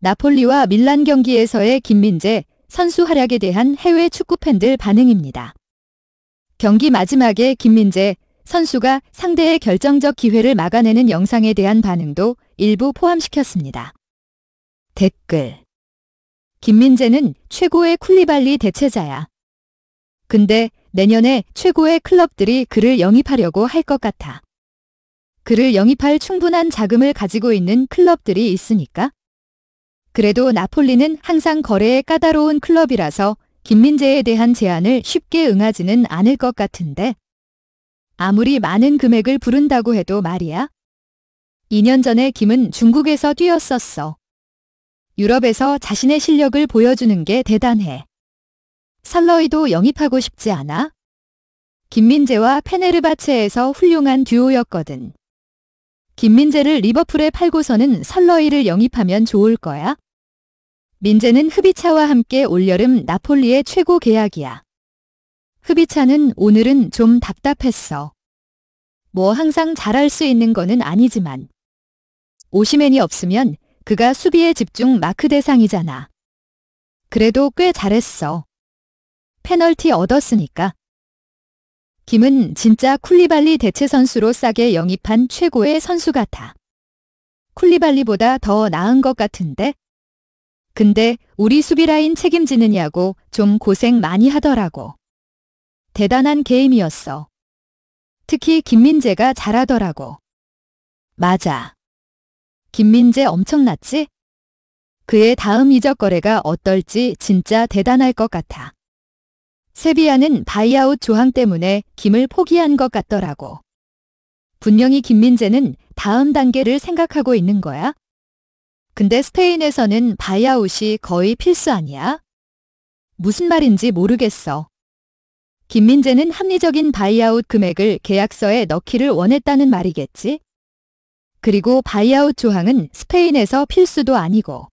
나폴리와 밀란 경기에서의 김민재 선수 활약에 대한 해외 축구 팬들 반응입니다. 경기 마지막에 김민재 선수가 상대의 결정적 기회를 막아내는 영상에 대한 반응도 일부 포함시켰습니다. 댓글 김민재는 최고의 쿨리발리 대체자야. 근데 내년에 최고의 클럽들이 그를 영입하려고 할 것 같아. 그를 영입할 충분한 자금을 가지고 있는 클럽들이 있으니까? 그래도 나폴리는 항상 거래에 까다로운 클럽이라서 김민재에 대한 제안을 쉽게 응하지는 않을 것 같은데. 아무리 많은 금액을 부른다고 해도 말이야. 2년 전에 김은 중국에서 뛰었었어. 유럽에서 자신의 실력을 보여주는 게 대단해. 설러이도 영입하고 싶지 않아? 김민재와 페네르바체에서 훌륭한 듀오였거든. 김민재를 리버풀에 팔고서는 설러이를 영입하면 좋을 거야? 민재는 흡이차와 함께 올여름 나폴리의 최고 계약이야. 흡이차는 오늘은 좀 답답했어. 뭐 항상 잘할 수 있는 거는 아니지만. 오시맨이 없으면 그가 수비에 집중 마크 대상이잖아. 그래도 꽤 잘했어. 페널티 얻었으니까. 김은 진짜 쿨리발리 대체 선수로 싸게 영입한 최고의 선수 같아. 쿨리발리보다 더 나은 것 같은데? 근데 우리 수비라인 책임지느냐고 좀 고생 많이 하더라고. 대단한 게임이었어. 특히 김민재가 잘하더라고. 맞아. 김민재 엄청났지? 그의 다음 이적 거래가 어떨지 진짜 대단할 것 같아. 세비야는 바이아웃 조항 때문에 김을 포기한 것 같더라고. 분명히 김민재는 다음 단계를 생각하고 있는 거야? 근데 스페인에서는 바이아웃이 거의 필수 아니야? 무슨 말인지 모르겠어. 김민재는 합리적인 바이아웃 금액을 계약서에 넣기를 원했다는 말이겠지? 그리고 바이아웃 조항은 스페인에서 필수도 아니고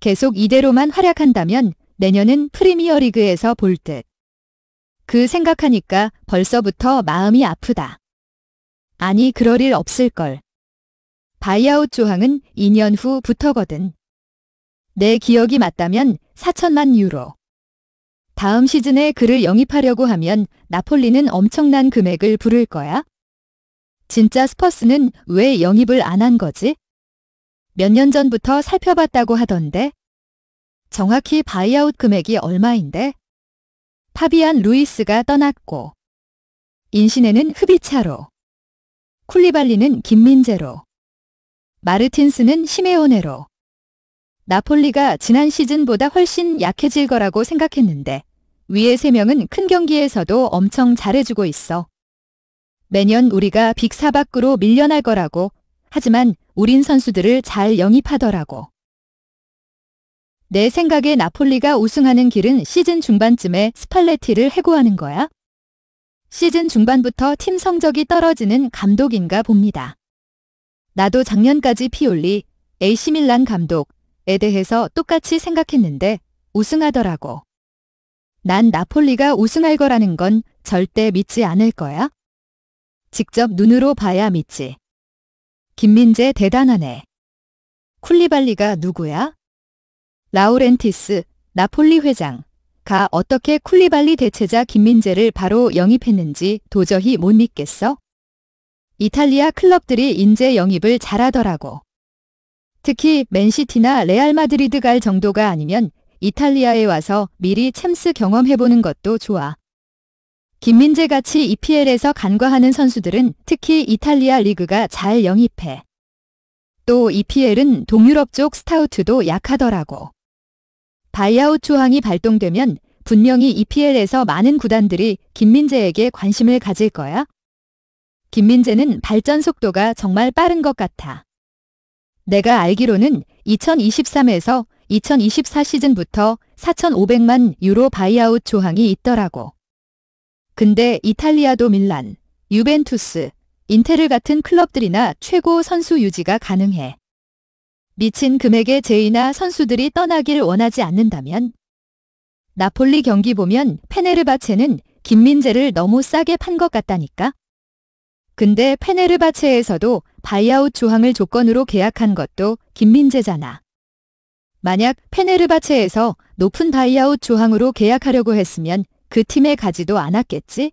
계속 이대로만 활약한다면 내년은 프리미어 리그에서 볼 듯. 그 생각하니까 벌써부터 마음이 아프다. 아니 그럴 일 없을걸. 바이아웃 조항은 2년 후부터거든. 내 기억이 맞다면 4천만 유로. 다음 시즌에 그를 영입하려고 하면 나폴리는 엄청난 금액을 부를 거야. 진짜 스퍼스는 왜 영입을 안 한 거지? 몇 년 전부터 살펴봤다고 하던데. 정확히 바이아웃 금액이 얼마인데? 파비안 루이스가 떠났고 인신에는 흡이차로 쿨리발리는 김민재로 마르틴스는 시메오네로. 나폴리가 지난 시즌보다 훨씬 약해질 거라고 생각했는데 위의 3명은 큰 경기에서도 엄청 잘해주고 있어. 매년 우리가 빅4 밖으로 밀려날 거라고 하지만 우린 선수들을 잘 영입하더라고. 내 생각에 나폴리가 우승하는 길은 시즌 중반쯤에 스팔레티를 해고하는 거야? 시즌 중반부터 팀 성적이 떨어지는 감독인가 봅니다. 나도 작년까지 피올리 에이시밀란 감독에 대해서 똑같이 생각했는데 우승하더라고. 난 나폴리가 우승할 거라는 건 절대 믿지 않을 거야. 직접 눈으로 봐야 믿지. 김민재 대단하네. 쿨리발리가 누구야? 라우렌티스 나폴리 회장가 어떻게 쿨리발리 대체자 김민재를 바로 영입했는지 도저히 못 믿겠어? 이탈리아 클럽들이 인재 영입을 잘하더라고. 특히 맨시티나 레알 마드리드 갈 정도가 아니면 이탈리아에 와서 미리 챔스 경험해보는 것도 좋아. 김민재 같이 EPL에서 간과하는 선수들은 특히 이탈리아 리그가 잘 영입해. 또 EPL은 동유럽 쪽 스타우트도 약하더라고. 바이아웃 조항이 발동되면 분명히 EPL에서 많은 구단들이 김민재에게 관심을 가질 거야. 김민재는 발전 속도가 정말 빠른 것 같아. 내가 알기로는 2023에서 2024 시즌부터 4,500만 유로 바이아웃 조항이 있더라고. 근데 이탈리아도 밀란, 유벤투스, 인텔을 같은 클럽들이나 최고 선수 유지가 가능해. 미친 금액의 제이나 선수들이 떠나길 원하지 않는다면 나폴리 경기 보면 페네르바체는 김민재를 너무 싸게 판 것 같다니까. 근데 페네르바체에서도 바이아웃 조항을 조건으로 계약한 것도 김민재잖아. 만약 페네르바체에서 높은 바이아웃 조항으로 계약하려고 했으면 그 팀에 가지도 않았겠지?